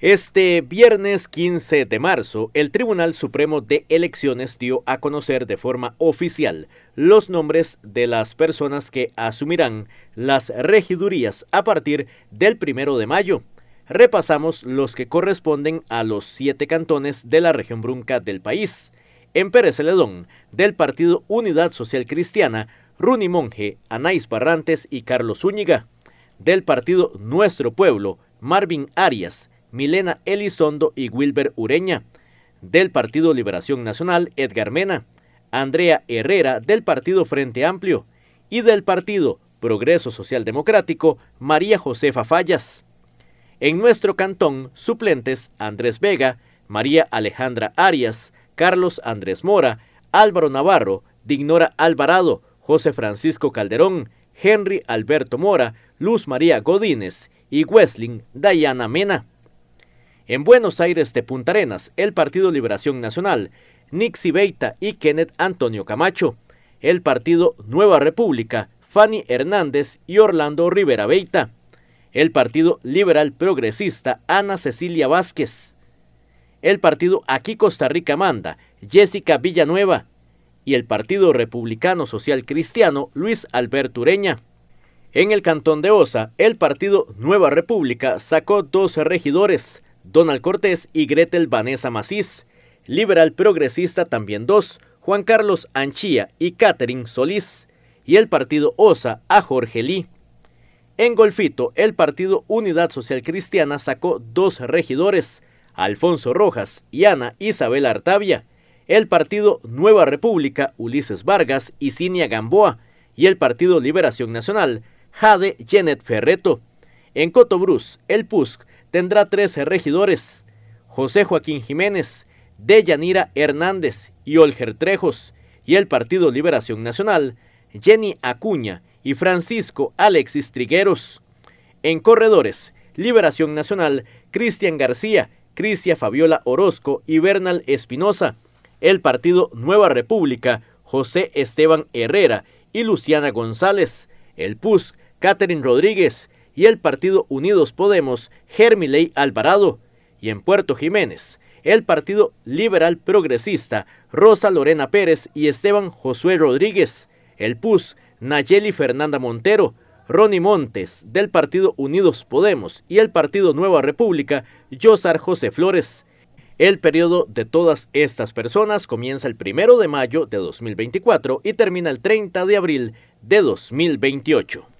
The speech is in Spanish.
Este viernes 15 de marzo, el Tribunal Supremo de Elecciones dio a conocer de forma oficial los nombres de las personas que asumirán las regidurías a partir del primero de mayo. Repasamos los que corresponden a los siete cantones de la región brunca del país. En Pérez Celedón, del Partido Unidad Social Cristiana, Runi Monge, Anais Barrantes y Carlos Zúñiga. Del Partido Nuestro Pueblo, Marvin Arias Milena Elizondo y Wilber Ureña. Del Partido Liberación Nacional, Edgar Mena. Andrea Herrera, del Partido Frente Amplio. Y del Partido Progreso Social Democrático, María Josefa Fallas. En nuestro cantón, suplentes Andrés Vega, María Alejandra Arias, Carlos Andrés Mora, Álvaro Navarro, Dignora Alvarado, José Francisco Calderón, Henry Alberto Mora, Luz María Godínez y Wesling Dayana Mena. En Buenos Aires de Punta Arenas, el Partido Liberación Nacional, Nixie Beita y Kenneth Antonio Camacho. El Partido Nueva República, Fanny Hernández y Orlando Rivera Beita. El Partido Liberal Progresista, Ana Cecilia Vázquez. El Partido Aquí Costa Rica Manda, Jessica Villanueva. Y el Partido Republicano Social Cristiano, Luis Alberto Ureña. En el cantón de Osa, el partido Nueva República sacó dos regidores, Donald Cortés y Gretel Vanessa Macís. Liberal Progresista también dos, Juan Carlos Anchía y Catherine Solís. Y el partido OSA a Jorge Lee. En Golfito, el partido Unidad Social Cristiana sacó dos regidores, Alfonso Rojas y Ana Isabel Artavia. El partido Nueva República, Ulises Vargas y Cinia Gamboa. Y el partido Liberación Nacional, Jade Jennet Ferreto. En Brus el PUSC tendrá 13 regidores, José Joaquín Jiménez, Deyanira Hernández y Olger Trejos, y el Partido Liberación Nacional, Jenny Acuña y Francisco Alexis Trigueros. En corredores, Liberación Nacional, Cristian García, Crisia Fabiola Orozco y Bernal Espinosa. El partido Nueva República, José Esteban Herrera y Luciana González. El PUS, Catherine Rodríguez y el partido Unidos Podemos, Germiley Alvarado, y en Puerto Jiménez, el partido Liberal Progresista, Rosa Lorena Pérez y Esteban Josué Rodríguez, el PUS, Nayeli Fernanda Montero, Ronnie Montes, del partido Unidos Podemos y el partido Nueva República, Josar José Flores. El periodo de todas estas personas comienza el 1 de mayo de 2024 y termina el 30 de abril de 2028.